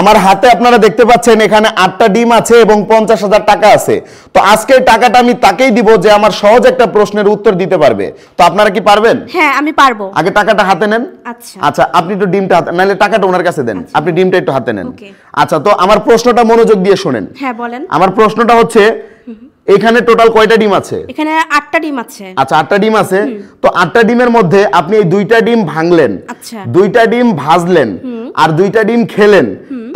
আমার হাতে আপনারা দেখতে পাচ্ছেন এখানে আটটা ডিম আছে এবং পঞ্চাশ হাজার টাকা আছে তো আজকে টাকাটা আমি তাকেই দিব যে আমার সহজ একটা প্রশ্নের উত্তর দিতে পারবে তো আপনারা কি পারবেন হ্যাঁ আমি পারবো আগে টাকাটা হাতে নেন আচ্ছা আচ্ছা আপনি একটু ডিমটা হাতে নাহলে টাকাটা ওনার কাছে দেন আচ্ছা। আপনি ডিমটা একটু হাতে নেন আচ্ছা তো আমার প্রশ্নটা মনোযোগ দিয়ে শোনেন হ্যাঁ বলেন আমার প্রশ্নটা হচ্ছে এখানে টোটাল কয়টা ডিম আছে এখানে আটটা ডিম আছে আচ্ছা আটটা ডিম আছে তো আটটা ডিমের মধ্যে আপনি এই দুইটা ডিম ভাঙলেন আচ্ছা। দুইটা ডিম ভাজলেন আর দুইটা ডিম খেলেন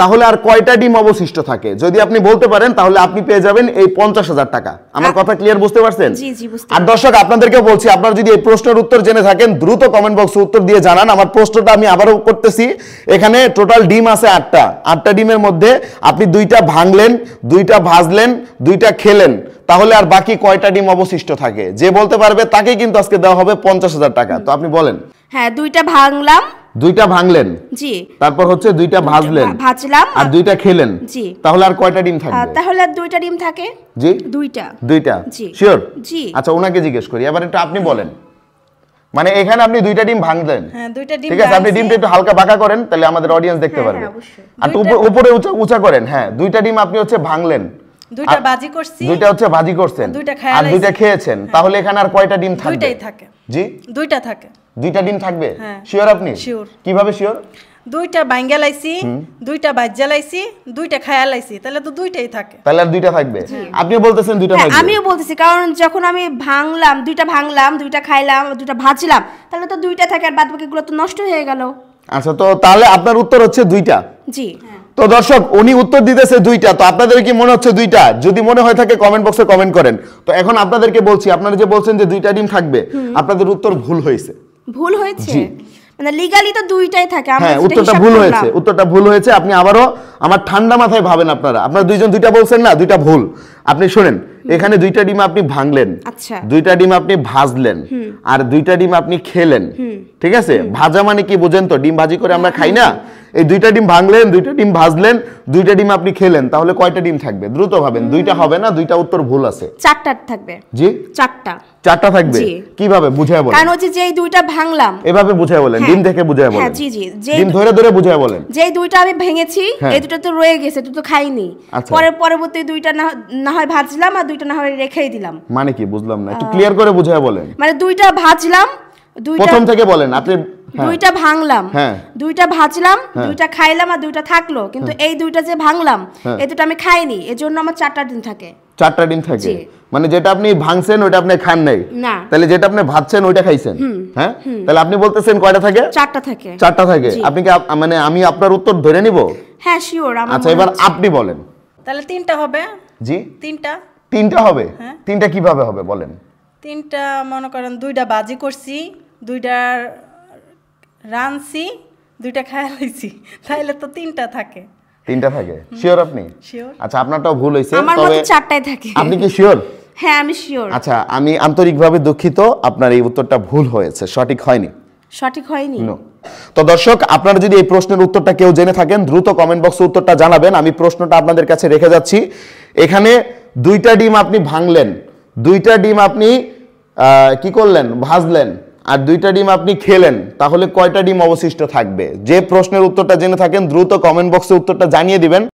তাহলে আর কয়টা ডিম অবশিষ্ট থাকে যদি আপনি বলতে পারেন তাহলে আপনি পেয়ে যাবেন এই পঞ্চাশ হাজার টাকা আমার কথা ক্লিয়ার বুঝতে পারছেন আর দর্শক আপনাদেরকে বলছি আপনারা যদি এই প্রশ্নের উত্তর জেনে থাকেন দ্রুত কমেন্ট বক্সে উত্তর দিয়ে জানান আমার প্রশ্নটা আমি আবারও করতেছি এখানে টোটাল ডিম আছে আটটা আটটা ডিমের মধ্যে আপনি দুইটা ভাঙলেন দুইটা ভাজলেন দুইটা খেলেন তাহলে আর বাকি কয়টা ডিম অবশিষ্ট থাকে যে বলতে পারবে তাকে কিন্তু আজকে দেওয়া হবে পঞ্চাশ হাজার টাকা তো আপনি বলেন হ্যাঁ দুইটা ভাঙলাম দুইটা ভাঙলেন জি তারপর হচ্ছে দুইটা ভাজলেন ভাজলাম আর দুইটা খেলেন জি তাহলে আর কয়টা ডিম থাকবে তাহলে আর দুইটা ডিম থাকে জি দুইটা দুইটা জি শিওর জি আচ্ছা ওনাকে জিজ্ঞেস করি এবার একটু আপনি বলেন মানে এখানে আপনি দুইটা ডিম ভাঙলেন হ্যাঁ দুইটা ডিম ঠিক আছে আপনি ডিমটা একটু হালকা বাঁকা করেন তাহলে আমাদের অডিয়েন্স দেখতে হ্যাঁ, হ্যাঁ, পারবে আর উপরে উঁচা করেন হ্যাঁ দুইটা ডিম আপনি হচ্ছে ভাঙলেন দুইটা বাজি করছি দুইটা হচ্ছে বাজি করছেন দুইটা আর দুইটা খেয়েছেন হ্যাঁ। তাহলে এখানে আর কয়টা ডিম থাকবে দুইটাই থাকে জি দুইটা থাকে দুইটা ডিম থাকবে শিওর হ্যাঁ। আপনি শিওর কিভাবে শিওর দুইটা লাইছি দুইটা লাইছি দুইটা খায়া লাইছি তাহলে তো দুইটাই থাকে তাহলে দুইটা থাকবে আপনি বলতেছেন দুইটা হ্যাঁ, থাকবে আমিও বলতেছি কারণ যখন আমি ভাঙলাম দুইটা ভাঙলাম দুইটা খাইলাম দুইটা ভাজলাম তাহলে তো দুইটা থাকে আর গুলো তো নষ্ট হয়ে গেল আচ্ছা তো তাহলে আপনার উত্তর হচ্ছে দুইটা জি হ্যাঁ তো দর্শক উনি উত্তর দিতেছে দুইটা তো আপনাদের কি মনে হচ্ছে দুইটা যদি মনে হয় থাকে কমেন্ট বক্সে কমেন্ট করেন তো এখন আপনাদেরকে বলছি আপনারা যে বলছেন যে দুইটা ডিম থাকবে আপনাদের উত্তর ভুল হয়েছে ভুল হয়েছে মানে দুইটাই থাকে হ্যাঁ উত্তরটা ভুল হয়েছে উত্তরটা ভুল হয়েছে আপনি আবারও আমার ঠান্ডা মাথায় ভাবেন আপনারা আপনারা দুইজন দুইটা বলছেন না দুইটা ভুল আপনি শুনেন এখানে দুইটা ডিম আপনি ভাঙলেন আচ্ছা। দুইটা ডিম আপনি ভাজলেন আর দুইটা ডিম আপনি খেলেন ঠিক আছে ভাজা মানে কি বোঝেন তো ডিম ভাজি করে আমরা খাই না এই দুইটা ডিম ভাঙলেন দুইটা ডিম ভাজলেন দুইটা ডিম আপনি খেলেন তাহলে কয়টা ডিম থাকবে দ্রুত ভাবেন দুইটা হবে না দুইটা উত্তর ভুল আছে চারটা থাকবে জি চারটা চারটা থাকবে কিভাবে বুঝায় বলেন কারণ হচ্ছে যে এই দুইটা ভাঙলাম এভাবে বুঝায় বলেন হ্যাঁ। ডিম দেখে বুঝায় বলেন হ্যাঁ, জি জি যে ডিম ধরে ধরে বুঝায় বলেন যেই দুইটা আমি ভেঙেছি হ্যাঁ। এই দুইটা তো রয়ে গেছে তুই তো খাইনি আচ্ছা। পরে পরবর্তী দুইটা না হয় ভাজলাম আর দুইটা না হয় রেখেই দিলাম মানে কি বুঝলাম না একটু ক্লিয়ার করে বুঝায় বলেন মানে দুইটা ভাজলাম দুইটা প্রথম থেকে বলেন আপনি হ্যাঁ। দুইটা ভাঙলাম হ্যাঁ। দুইটা ভাজলাম হ্যাঁ। দুইটা খাইলাম আর দুইটা থাকলো কিন্তু এই দুইটা যে ভাঙলাম এই দুটো আমি খাইনি এজন্য আমার চারটা দিন থাকে চারটা দিন থাকে মানে যেটা আপনি ভাঙছেন ওটা আপনি খান নাই তাহলে যেটা আপনি ভাবছেন ওটা খাইছেন হ্যাঁ তাহলে আপনি বলতেছেন কয়টা থাকে চারটা থাকে চারটা থাকে আপনি কি মানে আমি আপনার উত্তর ধরে নিব হ্যাঁ শিওর আচ্ছা এবার আপনি বলেন তাহলে তিনটা হবে জি তিনটা তিনটা হবে হ্যাঁ। তিনটা কিভাবে হবে বলেন তিনটা মনে করেন দুইটা বাজি করছি দুইটা রানছি দুইটা খায়া লইছি তাহলে তো তিনটা থাকে তিনটা থাকে শিওর আপনি আচ্ছা আপনারটাও ভুল হইছে আমার মতে চারটায় থাকে আপনি কি শিওর হ্যাঁ আমি শিওর আচ্ছা আমি আন্তরিকভাবে দুঃখিত আপনার এই উত্তরটা ভুল হয়েছে সঠিক হয়নি সঠিক হয়নি তো দর্শক আপনারা যদি এই প্রশ্নের উত্তরটা কেউ জেনে থাকেন দ্রুত কমেন্ট বক্সে উত্তরটা জানাবেন আমি প্রশ্নটা আপনাদের কাছে রেখে যাচ্ছি এখানে দুইটা ডিম আপনি ভাঙলেন দুইটা ডিম আপনি কি করলেন ভাজলেন আর দুইটা ডিম আপনি খেলেন তাহলে কয়টা ডিম অবশিষ্ট থাকবে যে প্রশ্নের উত্তরটা জেনে থাকেন দ্রুত কমেন্ট বক্সে উত্তরটা জানিয়ে দিবেন